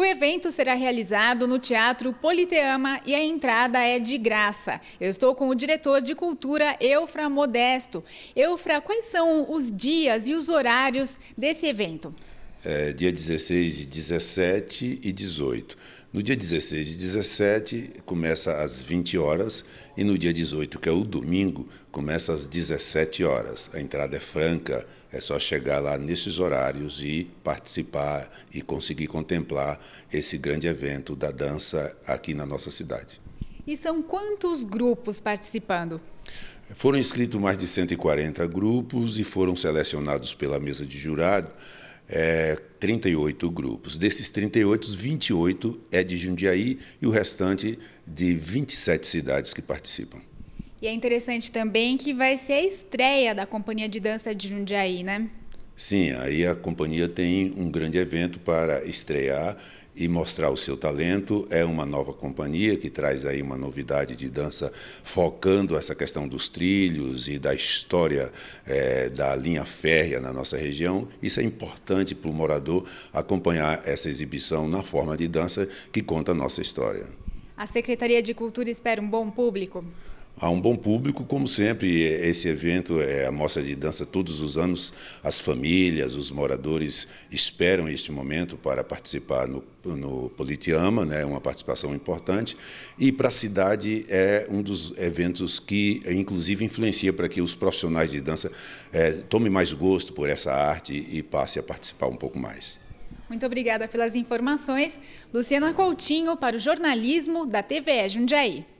O evento será realizado no Teatro Politeama e a entrada é de graça. Eu estou com o diretor de cultura, Eufra Modesto. Eufra, quais são os dias e os horários desse evento? é, dia 16 17 e 18. No dia 16 e 17 começa às 20 horas e no dia 18, que é o domingo, começa às 17 horas. A entrada é franca, é só chegar lá nesses horários e participar e conseguir contemplar esse grande evento da dança aqui na nossa cidade. E são quantos grupos participando? Foram inscritos mais de 140 grupos e foram selecionados pela mesa de jurado é, 38 grupos. Desses 38, 28 é de Jundiaí e o restante de 27 cidades que participam. E é interessante também que vai ser a estreia da Companhia de Dança de Jundiaí, né? Sim, aí a companhia tem um grande evento para estrear e mostrar o seu talento. É uma nova companhia que traz aí uma novidade de dança focando essa questão dos trilhos e da história é, da linha férrea na nossa região. Isso é importante para o morador acompanhar essa exibição na forma de dança que conta a nossa história. A Secretaria de Cultura espera um bom público? a um bom público, como sempre. Esse evento é a mostra de dança todos os anos. As famílias, os moradores esperam este momento para participar no, no Politiama, né? uma participação importante. E para a cidade é um dos eventos que, inclusive, influencia para que os profissionais de dança é, tomem mais gosto por essa arte e passem a participar um pouco mais. Muito obrigada pelas informações. Luciana Coutinho, para o jornalismo da TVE Jundiaí.